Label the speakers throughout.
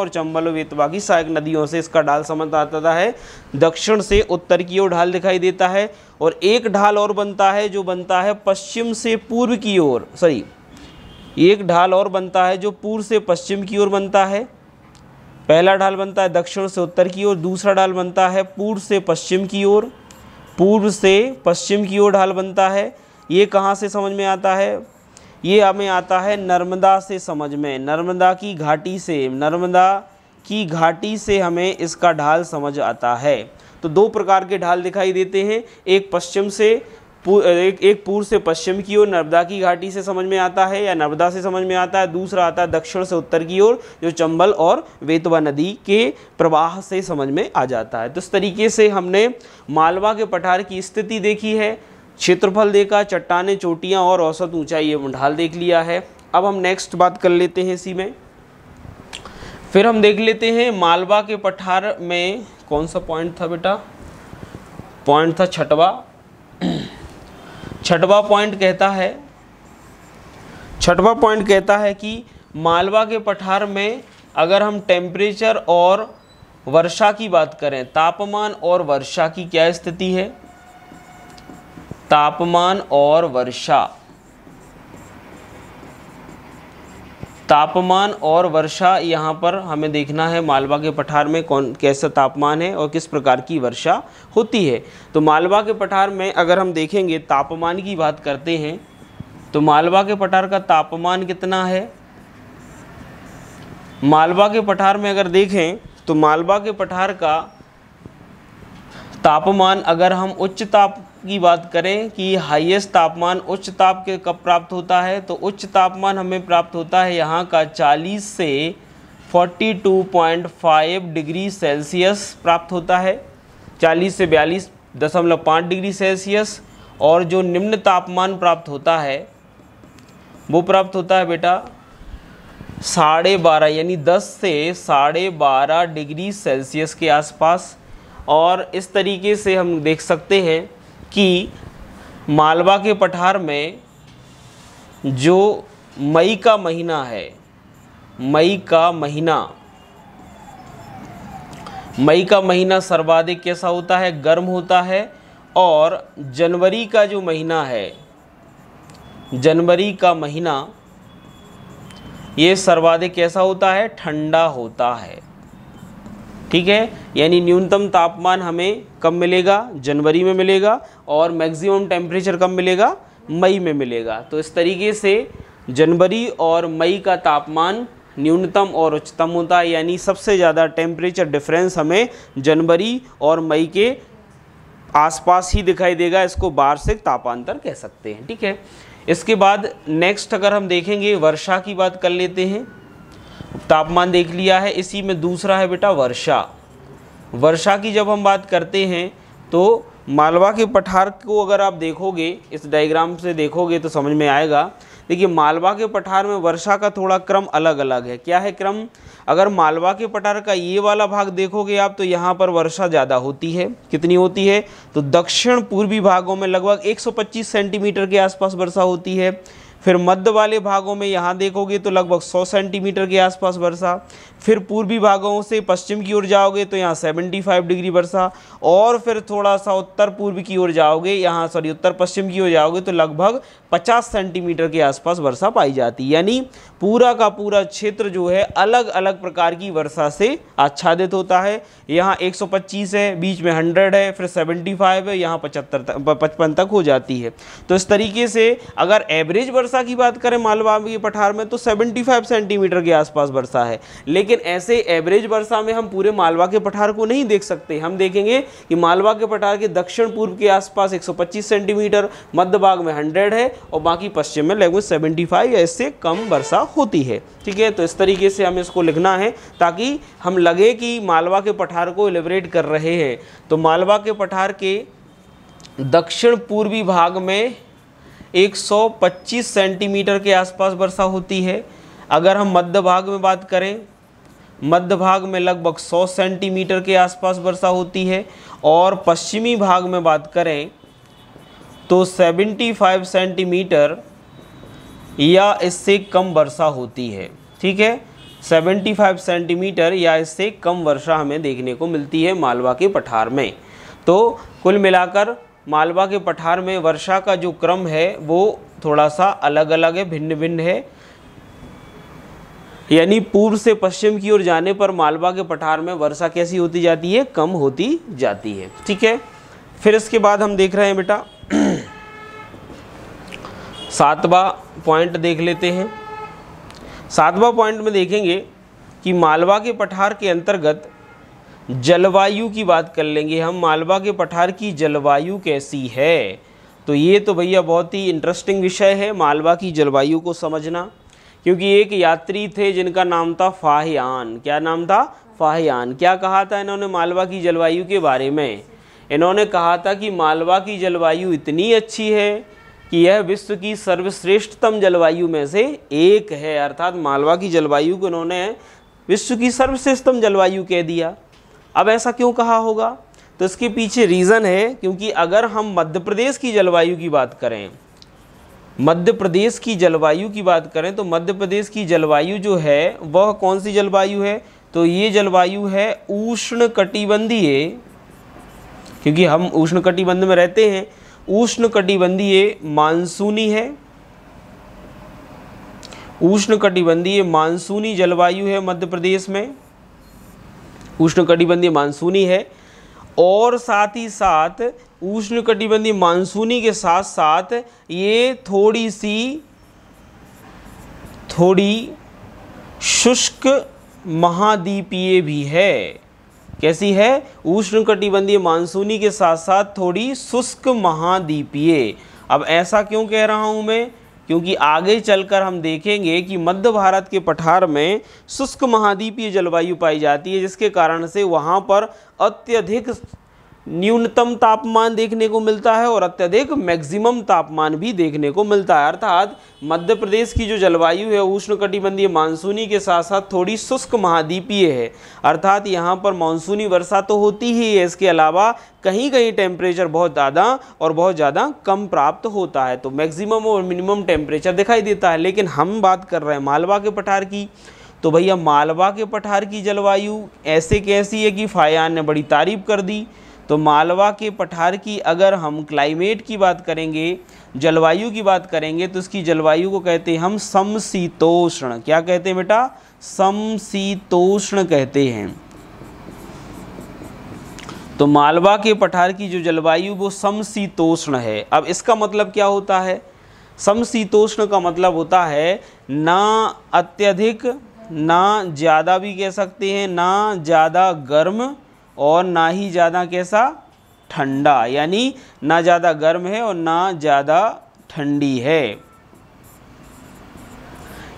Speaker 1: और चंबल वेत की सहायक नदियों से इसका ढाल समझ आता है दक्षिण से उत्तर की ओर ढाल दिखाई देता है और एक ढाल और बनता है जो बनता है पश्चिम से पूर्व की ओर सॉरी एक ढाल और बनता है जो पूर्व से पश्चिम की ओर बनता है पहला ढाल बनता है दक्षिण से उत्तर की ओर दूसरा ढाल बनता है पूर्व से पश्चिम की ओर पूर्व से पश्चिम की ओर ढाल बनता है ये कहाँ से समझ में आता है ये हमें आता है नर्मदा से समझ में नर्मदा की घाटी से नर्मदा की घाटी से हमें इसका ढाल समझ आता है तो दो प्रकार के ढाल दिखाई देते हैं एक पश्चिम से एक, एक पूर्व से पश्चिम की ओर नर्मदा की घाटी से समझ में आता है या नर्मदा से समझ में आता है दूसरा आता है दक्षिण से उत्तर की ओर जो चंबल और वेतवा नदी के प्रवाह से समझ में आ जाता है तो इस तरीके से हमने मालवा के पठार की स्थिति देखी है क्षेत्रफल देखा चट्टाने चोटियाँ और औसत ऊंचाई एवं ढाल देख लिया है अब हम नेक्स्ट बात कर लेते हैं इसी में फिर हम देख लेते हैं मालवा के पठार में कौन सा पॉइंट था बेटा पॉइंट था छठवा छठवा पॉइंट कहता है छठवा पॉइंट कहता है कि मालवा के पठार में अगर हम टेम्परेचर और वर्षा की बात करें तापमान और वर्षा की क्या स्थिति है तापमान और वर्षा तापमान और वर्षा यहाँ पर हमें देखना है मालवा के पठार में कौन कैसा तापमान है और किस प्रकार की वर्षा होती है तो मालवा के पठार में अगर हम देखेंगे तापमान की बात करते हैं तो मालवा के पठार का तापमान कितना है मालवा के पठार में अगर देखें तो मालवा के पठार का तापमान अगर हम उच्च ताप की बात करें कि हाईएस्ट तापमान उच्च ताप के कब प्राप्त होता है तो उच्च तापमान हमें प्राप्त होता है यहाँ का 40 से 42.5 डिग्री सेल्सियस प्राप्त होता है 40 से बयालीस दशमलव पाँच डिग्री सेल्सियस और जो निम्न तापमान प्राप्त होता है वो प्राप्त होता है बेटा साढ़े बारह यानी दस से साढ़े बारह डिग्री सेल्सियस के आसपास और इस तरीके से हम देख सकते हैं कि मालवा के पठार में जो मई का महीना है मई का महीना मई का महीना सर्वाधिक कैसा होता है गर्म होता है और जनवरी का जो महीना है जनवरी का महीना ये सर्वाधिक कैसा होता है ठंडा होता है ठीक है यानी न्यूनतम तापमान हमें कब मिलेगा जनवरी में मिलेगा और मैक्सिमम टेम्परेचर कब मिलेगा मई में मिलेगा तो इस तरीके से जनवरी और मई का तापमान न्यूनतम और उच्चतम होता है यानी सबसे ज़्यादा टेम्परेचर डिफरेंस हमें जनवरी और मई के आसपास ही दिखाई देगा इसको वार्षिक तापांतर कह सकते हैं ठीक है इसके बाद नेक्स्ट अगर हम देखेंगे वर्षा की बात कर लेते हैं तापमान देख लिया है इसी में दूसरा है बेटा वर्षा वर्षा की जब हम बात करते हैं तो मालवा के पठार को अगर आप देखोगे इस डायग्राम से देखोगे तो समझ में आएगा देखिए मालवा के पठार में वर्षा का थोड़ा क्रम अलग अलग है क्या है क्रम अगर मालवा के पठार का ये वाला भाग देखोगे आप तो यहाँ पर वर्षा ज़्यादा होती है कितनी होती है तो दक्षिण पूर्वी भागों में लगभग 125 सेंटीमीटर के आसपास वर्षा होती है फिर मध्य वाले भागों में यहाँ देखोगे तो लगभग 100 सेंटीमीटर के आसपास वर्षा फिर पूर्वी भागों से पश्चिम की ओर जाओगे तो यहाँ 75 डिग्री वर्षा और फिर थोड़ा सा उत्तर पूर्व की ओर जाओगे यहाँ सॉरी उत्तर पश्चिम की ओर जाओगे तो लगभग 50 सेंटीमीटर के आसपास वर्षा पाई जाती है यानी पूरा का पूरा क्षेत्र जो है अलग अलग प्रकार की वर्षा से आच्छादित होता है यहाँ एक है बीच में हंड्रेड है फिर सेवेंटी है यहाँ पचहत्तर तक पचपन तक हो जाती है तो इस तरीके से अगर एवरेज वर्षा वर्षा की बात करें मालवा के पठार में तो 75 सेंटीमीटर के आसपास वर्षा है लेकिन ऐसे एवरेज वर्षा में हम पूरे मालवा के पठार को नहीं देख सकते हम देखेंगे कि मालवा के पठार के दक्षिण पूर्व के आसपास 125 सेंटीमीटर मध्य भाग में 100 है और बाकी पश्चिम में लगभग 75 या इससे कम वर्षा होती है ठीक है तो इस तरीके से हमें इसको लिखना है ताकि हम लगे कि मालवा के पठार को एलिब्रेट कर रहे हैं तो मालवा के पठार के दक्षिण पूर्वी भाग में 125 सेंटीमीटर के आसपास वर्षा होती है अगर हम मध्य भाग में बात करें मध्य भाग में लगभग 100 सेंटीमीटर के आसपास वर्षा होती है और पश्चिमी भाग में बात करें तो 75 सेंटीमीटर या इससे कम वर्षा होती है ठीक है 75 सेंटीमीटर या इससे कम वर्षा हमें देखने को मिलती है मालवा के पठार में तो कुल मिलाकर मालवा के पठार में वर्षा का जो क्रम है वो थोड़ा सा अलग अलग है भिन्न भिन्न है यानी पूर्व से पश्चिम की ओर जाने पर मालवा के पठार में वर्षा कैसी होती जाती है कम होती जाती है ठीक है फिर इसके बाद हम देख रहे हैं बेटा सातवा पॉइंट देख लेते हैं सातवा पॉइंट में देखेंगे कि मालवा के पठार के अंतर्गत जलवायु की बात कर लेंगे हम मालवा के पठार की जलवायु कैसी है तो ये तो भैया बहुत ही इंटरेस्टिंग विषय है मालवा की जलवायु को समझना क्योंकि एक यात्री थे जिनका नाम था फाहयान क्या नाम था फाहयान क्या कहा था इन्होंने मालवा की जलवायु के बारे में इन्होंने कहा था कि मालवा की जलवायु इतनी अच्छी है कि यह विश्व की सर्वश्रेष्ठतम जलवायु में से एक है अर्थात मालवा की जलवायु को इन्होंने विश्व की सर्वश्रेष्ठतम जलवायु कह दिया अब ऐसा क्यों कहा होगा तो इसके पीछे रीज़न है क्योंकि अगर हम मध्य प्रदेश की जलवायु की बात करें मध्य प्रदेश की जलवायु की बात करें तो मध्य प्रदेश की जलवायु जो है वह कौन सी जलवायु है तो ये जलवायु है उष्ण कटिबंधीय क्योंकि हम उष्ण कटिबंध में रहते हैं उष्ण कटिबंधीय मानसूनी है उष्ण कटिबंधीय मानसूनी जलवायु है मध्य प्रदेश में उष्णकटिबंधीय मानसूनी है और साथ ही साथ उष्णकटिबंधीय मानसूनी के साथ साथ ये थोड़ी सी थोड़ी शुष्क महाद्वीपीय भी है कैसी है उष्णकटिबंधीय मानसूनी के साथ साथ थोड़ी शुष्क महाद्वीपीय अब ऐसा क्यों कह रहा हूँ मैं क्योंकि आगे चलकर हम देखेंगे कि मध्य भारत के पठार में शुष्क महाद्वीपीय जलवायु पाई जाती है जिसके कारण से वहाँ पर अत्यधिक न्यूनतम तापमान देखने को मिलता है और अत्यधिक मैक्सिमम तापमान भी देखने को मिलता है अर्थात मध्य प्रदेश की जो जलवायु है उष्णकटिबंधीय मानसूनी के साथ साथ थोड़ी शुष्क महाद्वीपीय है अर्थात यहाँ पर मानसूनी वर्षा तो होती ही है इसके अलावा कहीं कहीं टेम्परेचर बहुत ज़्यादा और बहुत ज़्यादा कम प्राप्त होता है तो मैक्सिमम और मिनिमम टेम्परेचर दिखाई देता है लेकिन हम बात कर रहे हैं मालवा के पठार की तो भैया मालवा के पठार की जलवायु ऐसे कैसी है कि फायान ने बड़ी तारीफ कर दी तो मालवा के पठार की अगर हम क्लाइमेट की बात करेंगे जलवायु की बात करेंगे तो उसकी जलवायु को कहते हैं हम समशीतोष्ण क्या कहते हैं बेटा समशीतोष्ण कहते हैं तो मालवा के पठार की जो जलवायु वो समशीतोष्ण है अब इसका मतलब क्या होता है समशीतोष्ण का मतलब होता है ना अत्यधिक ना ज़्यादा भी कह सकते हैं ना ज़्यादा गर्म और ना ही ज़्यादा कैसा ठंडा यानी ना ज़्यादा गर्म है और ना ज़्यादा ठंडी है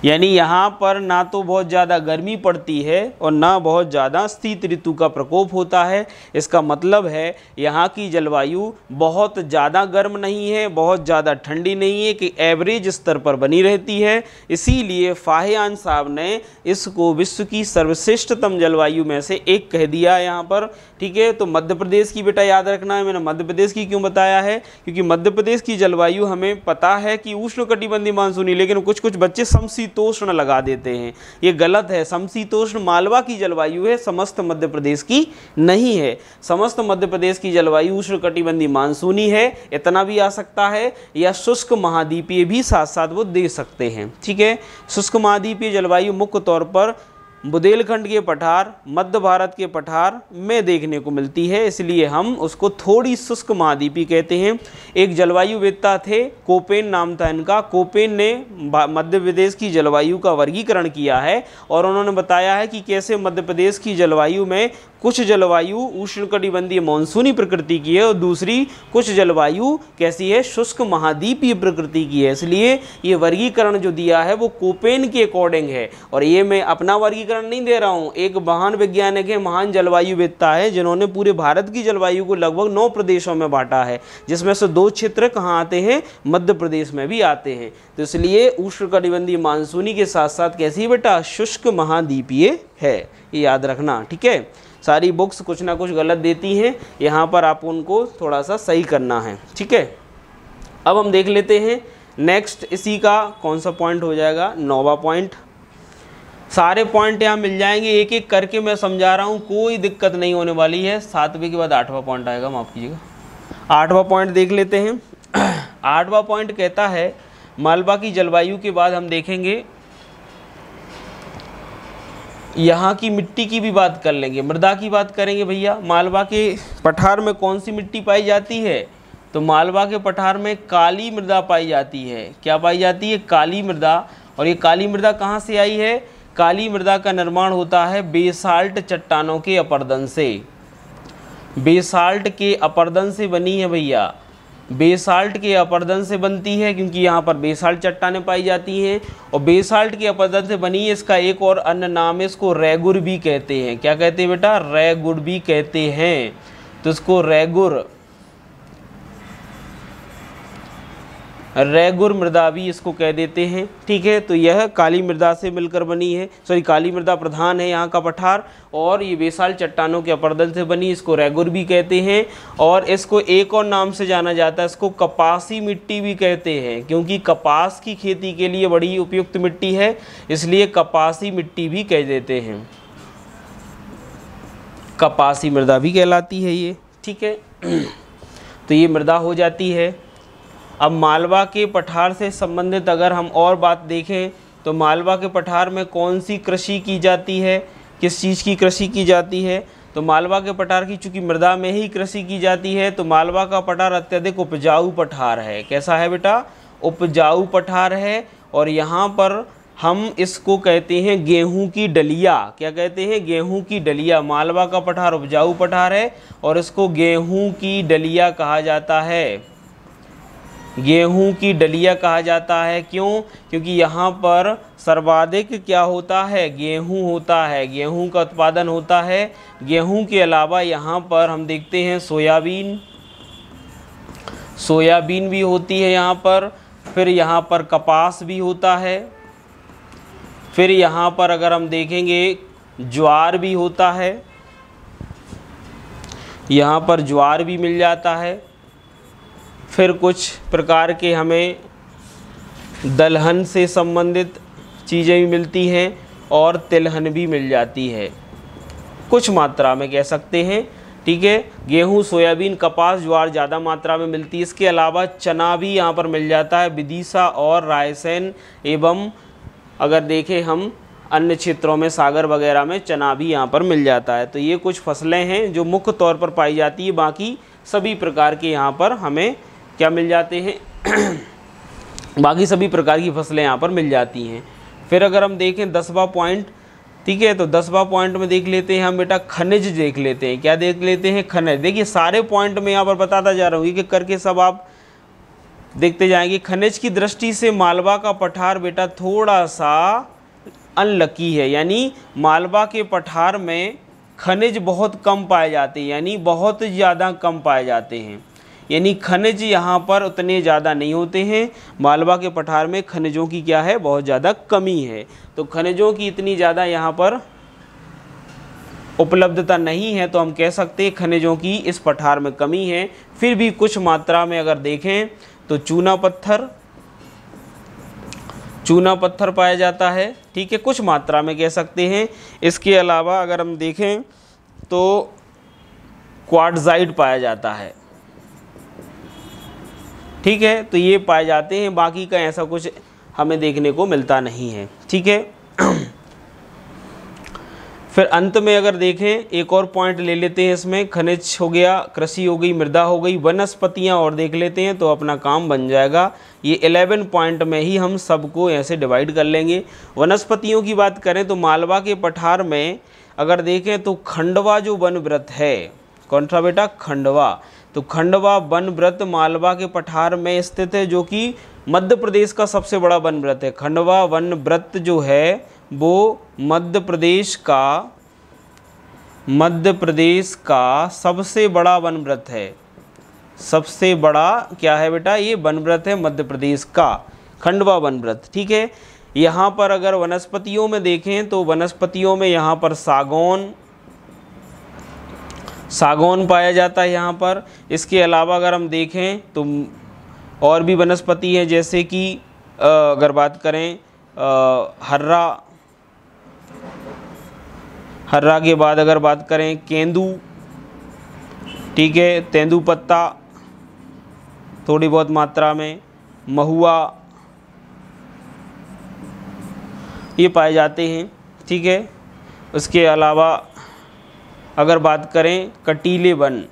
Speaker 1: यानी यहाँ पर ना तो बहुत ज़्यादा गर्मी पड़ती है और ना बहुत ज़्यादा स्थित ऋतु का प्रकोप होता है इसका मतलब है यहाँ की जलवायु बहुत ज़्यादा गर्म नहीं है बहुत ज़्यादा ठंडी नहीं है कि एवरेज स्तर पर बनी रहती है इसीलिए फाहेन साहब ने इसको विश्व की सर्वश्रेष्ठतम जलवायु में से एक कह दिया यहाँ पर ठीक है तो मध्य प्रदेश की बेटा याद रखना है मैंने मध्य प्रदेश की क्यों बताया है क्योंकि मध्य प्रदेश की जलवायु हमें पता है कि उष्ण कटिबंधी मानसूनी लेकिन कुछ कुछ बच्चे समशीत समशीतोष्ण लगा देते हैं ये गलत है समशीतोष्ण मालवा की जलवायु है समस्त मध्य प्रदेश की नहीं है समस्त मध्य प्रदेश की जलवायु उष्ण कटिबंधी मानसूनी है इतना भी आ सकता है या शुष्क महाद्वीपीय भी साथ साथ वो दे सकते हैं ठीक है शुष्क महाद्वीपीय जलवायु मुख्य तौर पर बुदेलखंड के पठार मध्य भारत के पठार में देखने को मिलती है इसलिए हम उसको थोड़ी शुष्क महाद्वीपी कहते हैं एक जलवायु वेत्ता थे कोपेन नाम था इनका कोपेन ने मध्य प्रदेश की जलवायु का वर्गीकरण किया है और उन्होंने बताया है कि कैसे मध्य प्रदेश की जलवायु में कुछ जलवायु उष्णकटिबंधीय मानसूनी प्रकृति की है और दूसरी कुछ जलवायु कैसी है शुष्क महाद्वीपीय प्रकृति की है इसलिए ये वर्गीकरण जो दिया है वो कोपेन के अकॉर्डिंग है और ये मैं अपना वर्गीकरण नहीं दे रहा हूँ एक महान वैज्ञानिक है महान जलवायु वेत्ता है जिन्होंने पूरे भारत की जलवायु को लगभग नौ प्रदेशों में बांटा है जिसमें से दो क्षेत्र कहाँ आते हैं मध्य प्रदेश में भी आते हैं तो इसलिए उष्णकटिबंधीय मानसूनी के साथ साथ कैसी बेटा शुष्क महाद्वीपीय है ये याद रखना ठीक है सारी बुक्स कुछ ना कुछ गलत देती हैं यहाँ पर आप उनको थोड़ा सा सही करना है ठीक है अब हम देख लेते हैं नेक्स्ट इसी का कौन सा पॉइंट हो जाएगा नौवा पॉइंट सारे पॉइंट यहाँ मिल जाएंगे एक एक करके मैं समझा रहा हूँ कोई दिक्कत नहीं होने वाली है सातवें के बाद आठवां पॉइंट आएगा माफ़ कीजिएगा आठवां पॉइंट देख लेते हैं आठवां पॉइंट कहता है मालवा की जलवायु के बाद हम देखेंगे यहाँ की मिट्टी की भी बात कर लेंगे मृदा की बात करेंगे भैया मालवा के पठार में कौन सी मिट्टी पाई जाती है तो मालवा के पठार में काली मृदा पाई जाती है क्या पाई जाती है काली मृदा और ये काली मृदा कहाँ से आई है काली मृदा का निर्माण होता है बेसाल्ट चट्टानों के अपर्दन से बेसाल्ट के अपर्दन से बनी है भैया बेसाल्ट के अपर्दन से बनती है क्योंकि यहाँ पर बेसाल्ट चट्टाने पाई जाती हैं और बेसाल्ट के अपर्दन से बनी है इसका एक और अन्य नाम है इसको रेगुर भी कहते हैं क्या कहते हैं बेटा रेगुर भी कहते हैं तो इसको रेगुर रेगुर मृदा भी इसको कह देते हैं ठीक है तो यह काली मृदा से मिलकर बनी है सॉरी काली मृदा प्रधान है यहाँ का पठार और ये बेसाल चट्टानों के अपरदल से बनी इसको रेगुर भी कहते हैं और इसको एक और नाम से जाना जाता है इसको कपासी मिट्टी भी कहते हैं क्योंकि कपास की खेती के लिए बड़ी उपयुक्त मिट्टी है इसलिए कपासी मिट्टी भी कह देते हैं कपासी मृदा भी कहलाती है ये ठीक है तो ये मृदा हो जाती है अब मालवा के पठार से संबंधित अगर हम और बात देखें तो मालवा के पठार में कौन सी कृषि की जाती है किस चीज़ की कृषि की जाती है तो मालवा के पठार की चूँकि मृदा में ही कृषि की जाती है तो मालवा का पठार अत्यधिक उपजाऊ पठार है कैसा है बेटा उपजाऊ पठार है और यहाँ पर हम इसको कहते हैं गेहूं की डलिया क्या कहते हैं गेहूं की डलिया मालवा का पठार उपजाऊ पठार है और इसको गेहूं की डलिया कहा जाता है गेहूं की डलिया कहा जाता है क्यों क्योंकि यहाँ पर सर्वाधिक क्या होता है गेहूं होता है गेहूं का उत्पादन होता है गेहूं के अलावा यहाँ पर हम देखते हैं सोयाबीन सोयाबीन भी होती है यहाँ पर फिर यहाँ पर कपास भी होता है फिर यहाँ पर अगर हम देखेंगे ज्वार भी होता है यहाँ पर ज्वार भी मिल जाता है फिर कुछ प्रकार के हमें दलहन से संबंधित चीज़ें भी मिलती हैं और तिलहन भी मिल जाती है कुछ मात्रा में कह सकते हैं ठीक है गेहूँ सोयाबीन कपास ज्वार ज़्यादा मात्रा में मिलती है इसके अलावा चना भी यहाँ पर मिल जाता है विदिशा और रायसेन एवं अगर देखें हम अन्य क्षेत्रों में सागर वगैरह में चना भी यहाँ पर मिल जाता है तो ये कुछ फसलें हैं जो मुख्य तौर पर पाई जाती है बाकी सभी प्रकार के यहाँ पर हमें क्या मिल जाते हैं बाकी सभी प्रकार की फसलें यहाँ पर मिल जाती हैं फिर अगर हम देखें दसवा पॉइंट ठीक है तो दसवा पॉइंट में देख लेते हैं हम बेटा खनिज देख लेते हैं क्या देख लेते हैं खनिज देखिए सारे पॉइंट में यहाँ पर बताता जा रहा हूँ कि करके सब आप देखते जाएंगे खनिज की दृष्टि से मालवा का पठार बेटा थोड़ा सा अनलकी है यानी मालवा के पठार में खनिज बहुत कम पाए जाते हैं यानी बहुत ज़्यादा कम पाए जाते हैं यानी खनिज यहाँ पर उतने ज़्यादा नहीं होते हैं मालवा के पठार में खनिजों की क्या है बहुत ज़्यादा कमी है तो खनिजों की इतनी ज़्यादा यहाँ पर उपलब्धता नहीं है तो हम कह सकते हैं खनिजों की इस पठार में कमी है फिर भी कुछ मात्रा में अगर देखें तो चूना पत्थर चूना पत्थर पाया जाता है ठीक है कुछ मात्रा में कह सकते हैं इसके अलावा अगर हम देखें तो क्वाडजाइड पाया जाता है ठीक है तो ये पाए जाते हैं बाकी का ऐसा कुछ हमें देखने को मिलता नहीं है ठीक है फिर अंत में अगर देखें एक और पॉइंट ले लेते हैं इसमें खनिज हो गया कृषि हो गई मृदा हो गई वनस्पतियाँ और देख लेते हैं तो अपना काम बन जाएगा ये एलेवन पॉइंट में ही हम सबको ऐसे डिवाइड कर लेंगे वनस्पतियों की बात करें तो मालवा के पठार में अगर देखें तो खंडवा जो वन व्रत है कौन सा बेटा खंडवा तो खंडवा वन व्रत मालवा के पठार में स्थित है जो कि मध्य प्रदेश का सबसे बड़ा वन व्रत है खंडवा वन व्रत जो है वो मध्य प्रदेश का मध्य प्रदेश का सबसे बड़ा वन व्रत है सबसे बड़ा क्या है बेटा ये वन व्रत है मध्य प्रदेश का खंडवा वन व्रत ठीक है यहाँ पर अगर वनस्पतियों में देखें तो वनस्पतियों में यहाँ पर सागौन सागौन पाया जाता है यहाँ पर इसके अलावा अगर हम देखें तो और भी वनस्पति हैं जैसे कि अगर बात करें हर्रा हर्रा के बाद अगर बात करें केंदू ठीक है तेंदू पत्ता थोड़ी बहुत मात्रा में महुआ ये पाए जाते हैं ठीक है उसके अलावा अगर बात करें कटीले वन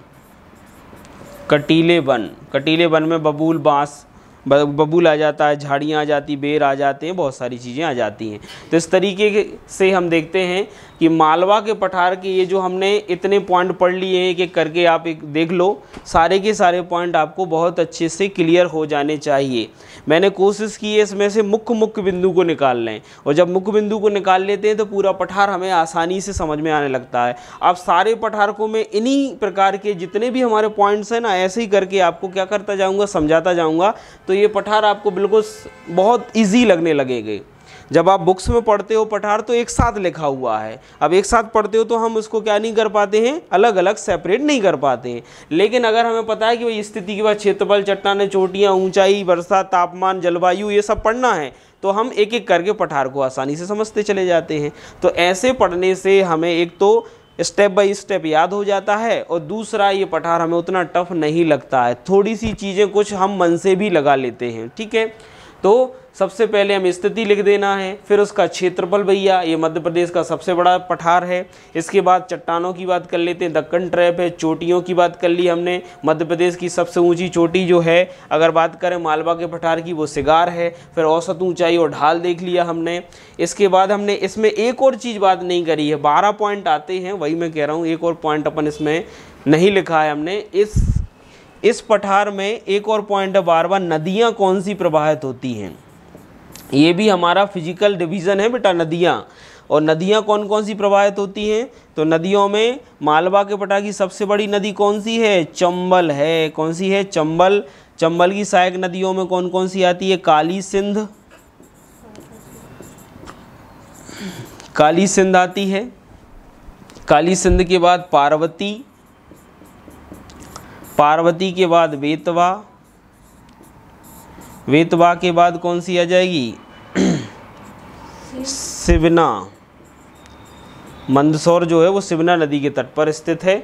Speaker 1: कटीले वन कटीले वन में बबूल बाँस बबूल आ जाता है झाड़ियाँ आ जाती बेर आ जाते हैं बहुत सारी चीज़ें आ जाती हैं तो इस तरीके से हम देखते हैं कि मालवा के पठार के ये जो हमने इतने पॉइंट पढ़ लिए हैं कि करके आप एक देख लो सारे के सारे पॉइंट आपको बहुत अच्छे से क्लियर हो जाने चाहिए मैंने कोशिश की है इसमें से मुख्य मुख्य बिंदु को निकाल लें और जब मुख्य बिंदु को निकाल लेते हैं तो पूरा पठार हमें आसानी से समझ में आने लगता है आप सारे पठार को मैं इन्हीं प्रकार के जितने भी हमारे पॉइंट्स हैं ना ऐसे ही करके आपको क्या करता जाऊँगा समझाता जाऊँगा तो ये पठार आपको बिल्कुल बहुत ईजी लगने लगेंगे जब आप बुक्स में पढ़ते हो पठार तो एक साथ लिखा हुआ है अब एक साथ पढ़ते हो तो हम उसको क्या नहीं कर पाते हैं अलग अलग सेपरेट नहीं कर पाते हैं लेकिन अगर हमें पता है कि भाई स्थिति के बाद क्षेत्रफल चट्टाने चोटियाँ ऊँचाई वर्षा तापमान जलवायु ये सब पढ़ना है तो हम एक एक करके पठार को आसानी से समझते चले जाते हैं तो ऐसे पढ़ने से हमें एक तो स्टेप बाय स्टेप याद हो जाता है और दूसरा ये पठार हमें उतना टफ नहीं लगता है थोड़ी सी चीज़ें कुछ हम मन से भी लगा लेते हैं ठीक है तो सबसे पहले हमें स्थिति लिख देना है फिर उसका क्षेत्रफल भैया ये मध्य प्रदेश का सबसे बड़ा पठार है इसके बाद चट्टानों की बात कर लेते हैं दक्कन ट्रैप है चोटियों की बात कर ली हमने मध्य प्रदेश की सबसे ऊंची चोटी जो है अगर बात करें मालवा के पठार की वो सिगार है फिर औसत ऊंचाई और ढाल देख लिया हमने इसके बाद हमने इसमें एक और चीज़ बात नहीं करी है बारह पॉइंट आते हैं वही मैं कह रहा हूँ एक और पॉइंट अपन इसमें नहीं लिखा है हमने इस इस पठार में एक और पॉइंट है बार बार नदियाँ कौन सी प्रवाहित होती हैं ये भी हमारा फिजिकल डिवीज़न है बेटा नदियाँ और नदियाँ कौन कौन सी प्रवाहित होती हैं तो नदियों में मालवा के पटा की सबसे बड़ी नदी कौन सी है चंबल है कौन सी है चंबल चंबल की सहायक नदियों में कौन कौन सी आती है काली सिंध काली सिंध आती है काली सिंध के बाद पार्वती पार्वती के बाद वेतवा वेतवा के बाद कौन सी आ जाएगी शिवना मंदसौर जो है वो शिवना नदी के तट पर स्थित है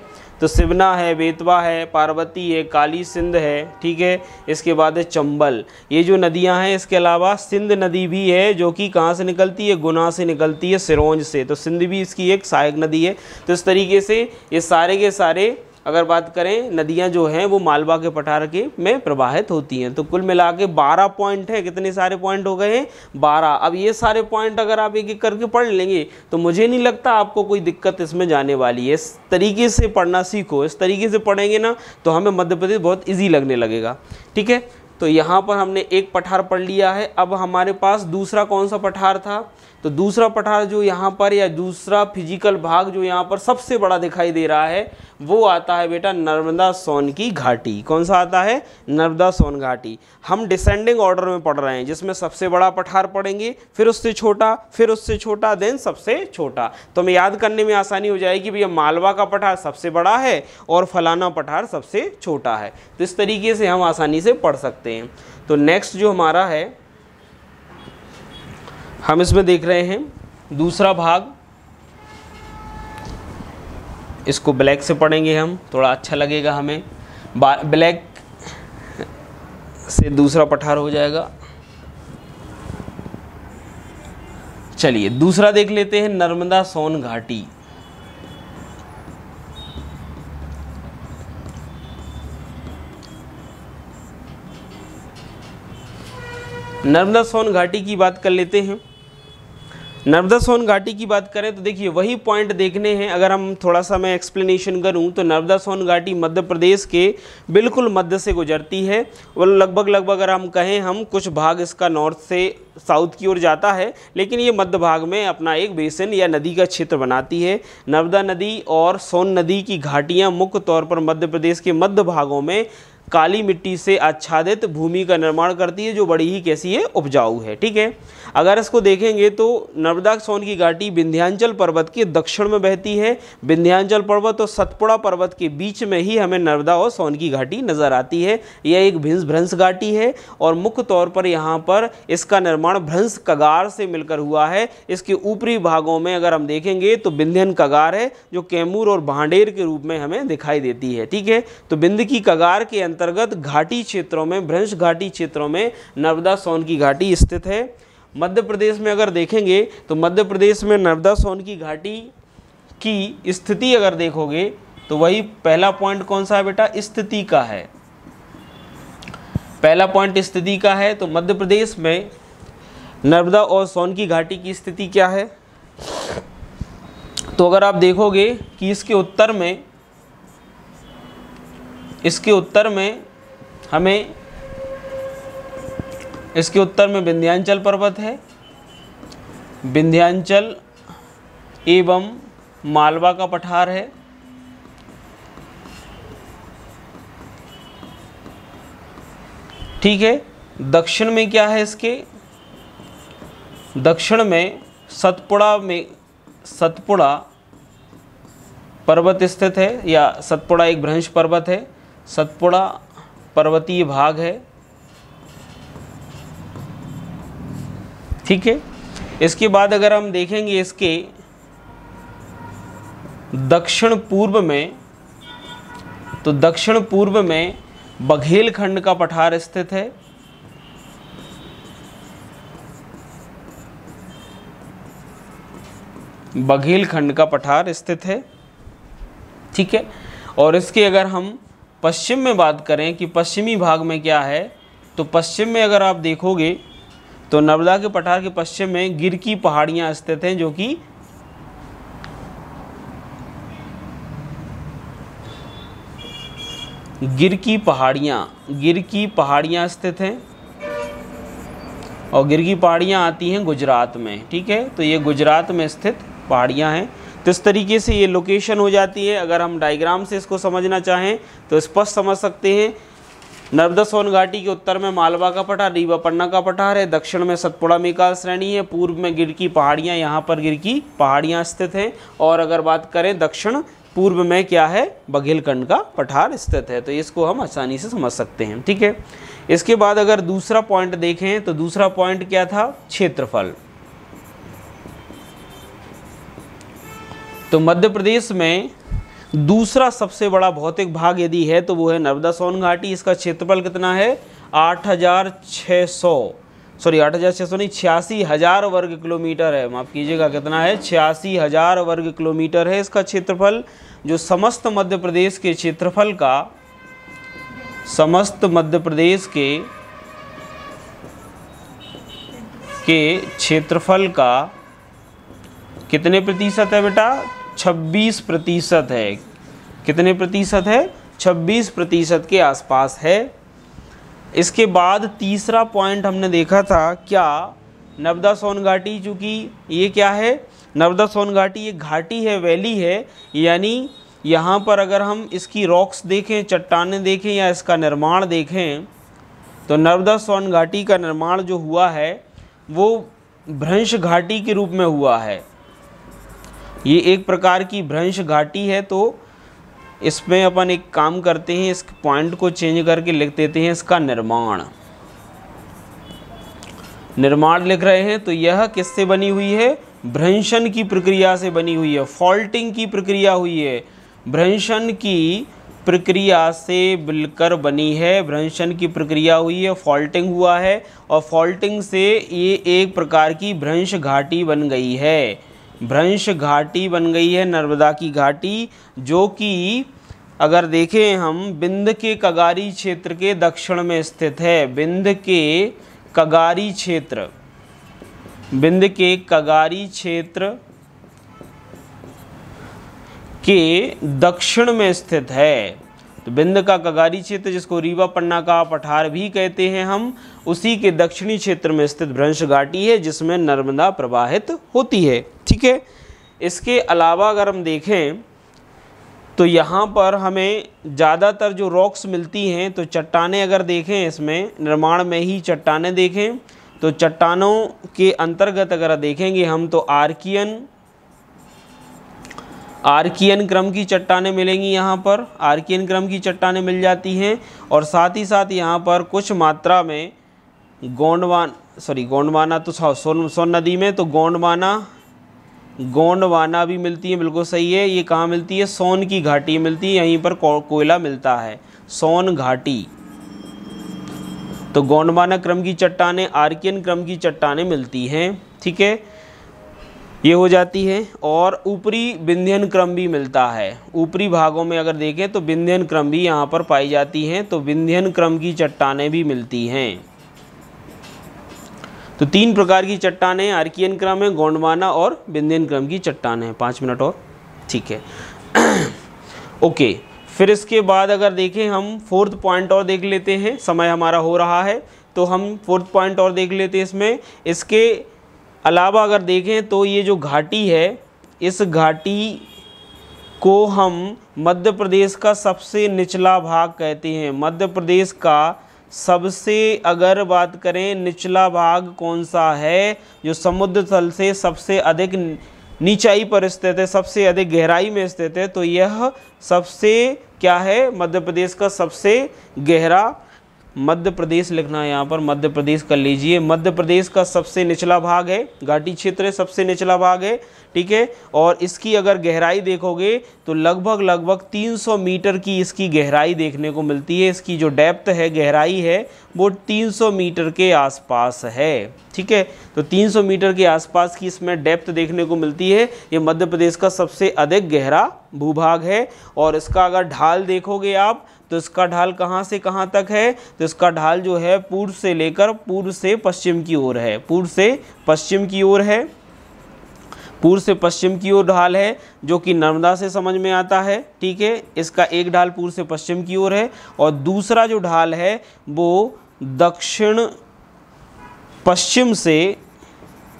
Speaker 1: तो शिवना है बेतवा है पार्वती है काली सिंध है ठीक है इसके बाद है चंबल ये जो नदियां हैं इसके अलावा सिंध नदी भी है जो कि कहाँ से निकलती है गुना से निकलती है सिरोंज से तो सिंध भी इसकी एक सहायक नदी है तो इस तरीके से ये सारे के सारे अगर बात करें नदियां जो हैं वो मालवा के पठार के में प्रवाहित होती हैं तो कुल मिला के बारह पॉइंट है कितने सारे पॉइंट हो गए हैं बारह अब ये सारे पॉइंट अगर आप एक एक करके पढ़ लेंगे तो मुझे नहीं लगता आपको कोई दिक्कत इसमें जाने वाली है इस तरीके से पढ़ना सीखो इस तरीके से पढ़ेंगे ना तो हमें मध्य प्रदेश बहुत ईजी लगने लगेगा ठीक है तो यहाँ पर हमने एक पठार पढ़ लिया है अब हमारे पास दूसरा कौन सा पठार था तो दूसरा पठार जो यहाँ पर या दूसरा फिजिकल भाग जो यहाँ पर सबसे बड़ा दिखाई दे रहा है वो आता है बेटा नर्मदा सोन की घाटी कौन सा आता है नर्मदा सोन घाटी हम डिसेंडिंग ऑर्डर में पढ़ रहे हैं जिसमें सबसे बड़ा पठार पढ़ेंगे फिर उससे छोटा फिर उससे छोटा देन सबसे छोटा तो हमें याद करने में आसानी हो जाएगी भैया मालवा का पठार सबसे बड़ा है और फलाना पठार सबसे छोटा है तो इस तरीके से हम आसानी से पढ़ सकते हैं तो नेक्स्ट जो हमारा है हम इसमें देख रहे हैं दूसरा भाग इसको ब्लैक से पढ़ेंगे हम थोड़ा अच्छा लगेगा हमें ब्लैक से दूसरा पठार हो जाएगा चलिए दूसरा देख लेते हैं नर्मदा सोन घाटी नर्मदा सोन घाटी की बात कर लेते हैं नर्मदा सोन घाटी की बात करें तो देखिए वही पॉइंट देखने हैं अगर हम थोड़ा सा मैं एक्सप्लेनेशन करूं तो नर्मदा सोन घाटी मध्य प्रदेश के बिल्कुल मध्य से गुजरती है और लगभग लगभग अगर हम कहें हम कुछ भाग इसका नॉर्थ से साउथ की ओर जाता है लेकिन ये मध्य भाग में अपना एक बेसिन या नदी का क्षेत्र बनाती है नर्मदा नदी और सोन नदी की घाटियाँ मुख्य तौर पर मध्य प्रदेश के मध्य भागों में काली मिट्टी से आच्छादित भूमि का निर्माण करती है जो बड़ी ही कैसी है उपजाऊ है ठीक है अगर इसको देखेंगे तो नर्मदा सोन की घाटी विंध्यांचल पर्वत के दक्षिण में बहती है विंध्यांचल पर्वत और सतपुड़ा पर्वत के बीच में ही हमें नर्मदा और सोन की घाटी नज़र आती है यह एक भिंस भ्रंश घाटी है और मुख्य तौर पर यहाँ पर इसका निर्माण भ्रंश कगार से मिलकर हुआ है इसके ऊपरी भागों में अगर हम देखेंगे तो विंध्यन कगार है जो कैमूर और भांडेर के रूप में हमें दिखाई देती है ठीक है तो बिंद की कगार के अंत अंतर्गत घाटी क्षेत्रों में भ्रंश घाटी क्षेत्रों में नर्मदा सोन की घाटी स्थित है मध्य प्रदेश में अगर देखेंगे तो मध्य प्रदेश में नर्मदा सोन की घाटी की स्थिति अगर देखोगे तो वही पहला पॉइंट कौन सा है बेटा स्थिति का है पहला पॉइंट स्थिति का है तो मध्य प्रदेश में नर्मदा और सोन की घाटी की स्थिति क्या है तो अगर आप देखोगे कि इसके उत्तर में इसके उत्तर में हमें इसके उत्तर में विंध्यांचल पर्वत है विंध्यांचल एवं मालवा का पठार है ठीक है दक्षिण में क्या है इसके दक्षिण में सतपुड़ा में सतपुड़ा पर्वत स्थित है या सतपुड़ा एक भ्रंश पर्वत है सतपुड़ा पर्वतीय भाग है ठीक है इसके बाद अगर हम देखेंगे इसके दक्षिण पूर्व में तो दक्षिण पूर्व में बघेलखंड का पठार स्थित है बघेलखंड का पठार स्थित है ठीक है और इसके अगर हम पश्चिम में बात करें कि पश्चिमी भाग में क्या है तो पश्चिम में अगर आप देखोगे तो नर्मदा के पठार के पश्चिम में गिर की पहाड़ियाँ स्थित हैं जो कि गिर की पहाड़ियाँ गिर की पहाड़ियाँ स्थित हैं और गिर की पहाड़ियाँ आती हैं गुजरात में ठीक है तो ये गुजरात में स्थित पहाड़ियाँ हैं तो इस तरीके से ये लोकेशन हो जाती है अगर हम डायग्राम से इसको समझना चाहें तो स्पष्ट समझ सकते हैं नर्मदा सोन घाटी के उत्तर में मालवा का पठार रीवा पन्ना का पठार है दक्षिण में सतपुड़ा मेकाल श्रेणी है पूर्व में गिर की पहाड़ियाँ यहाँ पर गिर की पहाड़ियाँ स्थित हैं और अगर बात करें दक्षिण पूर्व में क्या है बघेलखंड का पठार स्थित है तो इसको हम आसानी से समझ सकते हैं ठीक है इसके बाद अगर दूसरा पॉइंट देखें तो दूसरा पॉइंट क्या था क्षेत्रफल तो मध्य प्रदेश में दूसरा सबसे बड़ा भौतिक भाग यदि है तो वो है नर्मदा सोन घाटी इसका क्षेत्रफल कितना है आठ हज़ार छः सौ सॉरी आठ हज़ार छः सौ नहीं छियासी हज़ार वर्ग किलोमीटर है माफ़ कीजिएगा कितना है छियासी हज़ार वर्ग किलोमीटर है इसका क्षेत्रफल जो समस्त मध्य प्रदेश के क्षेत्रफल का समस्त मध्य प्रदेश के के क्षेत्रफल का कितने प्रतिशत है बेटा 26 प्रतिशत है कितने प्रतिशत है 26 प्रतिशत के आसपास है इसके बाद तीसरा पॉइंट हमने देखा था क्या नर्मदा सोन घाटी चूँकि ये क्या है नर्मदा सोन घाटी ये घाटी है वैली है यानी यहाँ पर अगर हम इसकी रॉक्स देखें चट्टान देखें या इसका निर्माण देखें तो नर्मदा सोन घाटी का निर्माण जो हुआ है वो भ्रंश घाटी के रूप में हुआ है ये एक प्रकार की भ्रंश घाटी है तो इसमें अपन एक काम करते हैं इस पॉइंट को चेंज करके लिख देते हैं इसका निर्माण निर्माण लिख रहे हैं तो यह किससे बनी हुई है भ्रंशन की प्रक्रिया से बनी हुई है फॉल्टिंग की प्रक्रिया हुई है भ्रंशन की प्रक्रिया से मिलकर बनी है भ्रंशन की प्रक्रिया हुई है फॉल्टिंग हुआ है और फॉल्टिंग से ये एक प्रकार की भ्रंश घाटी बन गई है भ्रंश घाटी बन गई है नर्मदा की घाटी जो कि अगर देखें हम बिंद के कगारी क्षेत्र के दक्षिण में स्थित है बिंद के कगारी क्षेत्र बिंद के कगारी क्षेत्र के दक्षिण में स्थित है तो बिंद का कगारी क्षेत्र जिसको रीवा पन्ना का पठार भी कहते हैं हम उसी के दक्षिणी क्षेत्र में स्थित भ्रंश घाटी है जिसमें नर्मदा प्रवाहित होती है ठीक है इसके अलावा अगर हम देखें तो यहाँ पर हमें ज़्यादातर जो रॉक्स मिलती हैं तो चट्टाने अगर देखें इसमें निर्माण में ही चट्टाने देखें तो चट्टानों के अंतर्गत अगर देखेंगे हम तो आर्कियन आर्कियन क्रम की चट्टाने मिलेंगी यहाँ पर आर्कियन क्रम की चट्टाने मिल जाती हैं और साथ ही साथ यहाँ पर कुछ मात्रा में गोंडवान सॉरी गोंडवाना तो सोन सोन नदी में तो गोंडवाना गोंडवाना भी मिलती है बिल्कुल सही है ये कहाँ मिलती है सोन की घाटी मिलती है यहीं पर कोयला मिलता है सोन घाटी तो गोंडवाना क्रम की चट्टाने आर्कियन क्रम की चट्टाने मिलती हैं ठीक है ये हो जाती है और ऊपरी विंध्यन क्रम भी मिलता है ऊपरी भागों में अगर देखें तो विंध्यन क्रम भी यहाँ पर पाई जाती हैं तो विंध्यन क्रम की चट्टाने भी मिलती हैं तो तीन प्रकार की चट्टानें आर्कियन क्रम है गोंडवाना और बिंदियन क्रम की चट्टान है पाँच मिनट और ठीक है ओके फिर इसके बाद अगर देखें हम फोर्थ पॉइंट और देख लेते हैं समय हमारा हो रहा है तो हम फोर्थ पॉइंट और देख लेते हैं इसमें इसके अलावा अगर देखें तो ये जो घाटी है इस घाटी को हम मध्य प्रदेश का सबसे निचला भाग कहते हैं मध्य प्रदेश का सबसे अगर बात करें निचला भाग कौन सा है जो समुद्र तल से सबसे अधिक नीचाई पर स्थित है सबसे अधिक गहराई में स्थित है तो यह सबसे क्या है मध्य प्रदेश का सबसे गहरा मध्य प्रदेश लिखना है यहाँ पर मध्य प्रदेश कर लीजिए मध्य प्रदेश का सबसे निचला भाग है घाटी क्षेत्र सबसे निचला भाग है ठीक है और इसकी अगर गहराई देखोगे तो लगभग लगभग 300 मीटर की इसकी गहराई देखने को मिलती है इसकी जो डेप्थ है गहराई है वो 300 मीटर के आसपास है ठीक है तो 300 मीटर के आसपास की इसमें डेप्थ देखने को मिलती है ये मध्य प्रदेश का सबसे अधिक गहरा भूभाग है और इसका अगर ढाल देखोगे आप तो इसका ढाल कहाँ से कहाँ तक है तो इसका ढाल जो है पूर्व से लेकर पूर्व से पश्चिम की ओर है पूर्व से पश्चिम की ओर है पूर्व से पश्चिम की ओर ढाल है जो कि नर्मदा से समझ में आता है ठीक है इसका एक ढाल पूर्व से पश्चिम की ओर है और दूसरा जो ढाल है वो दक्षिण पश्चिम से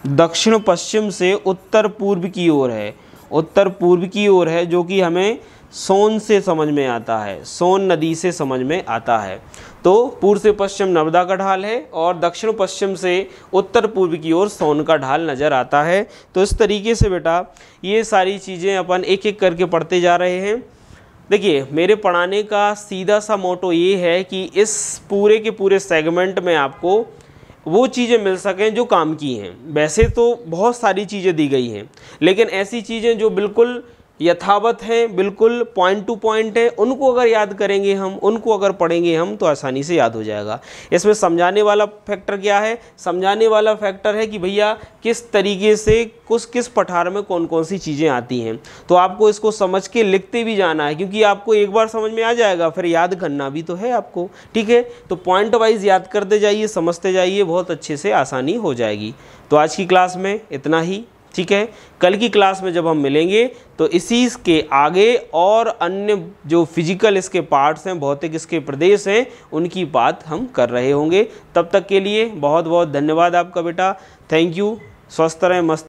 Speaker 1: दक्षिण पश्चिम से उत्तर पूर्व की ओर है उत्तर पूर्व की ओर है जो कि हमें सोन से समझ में आता है सोन नदी से समझ में आता है तो पूर्व से पश्चिम नर्मदा का ढाल है और दक्षिण पश्चिम से उत्तर पूर्व की ओर सोन का ढाल नज़र आता है तो इस तरीके से बेटा ये सारी चीज़ें अपन एक एक करके पढ़ते जा रहे हैं देखिए मेरे पढ़ाने का सीधा सा मोटो ये है कि इस पूरे के पूरे सेगमेंट में आपको वो चीज़ें मिल सकें जो काम की हैं वैसे तो बहुत सारी चीज़ें दी गई हैं लेकिन ऐसी चीज़ें जो बिल्कुल यथावत हैं बिल्कुल पॉइंट टू पॉइंट हैं उनको अगर याद करेंगे हम उनको अगर पढ़ेंगे हम तो आसानी से याद हो जाएगा इसमें समझाने वाला फैक्टर क्या है समझाने वाला फैक्टर है कि भैया किस तरीके से कुछ किस पठार में कौन कौन सी चीज़ें आती हैं तो आपको इसको समझ के लिखते भी जाना है क्योंकि आपको एक बार समझ में आ जाएगा फिर याद करना भी तो है आपको ठीक है तो पॉइंट वाइज याद करते जाइए समझते जाइए बहुत अच्छे से आसानी हो जाएगी तो आज की क्लास में इतना ही ठीक है कल की क्लास में जब हम मिलेंगे तो इसी के आगे और अन्य जो फिजिकल इसके पार्ट्स हैं भौतिक इसके प्रदेश हैं उनकी बात हम कर रहे होंगे तब तक के लिए बहुत बहुत धन्यवाद आपका बेटा थैंक यू स्वस्थ रहें मस्त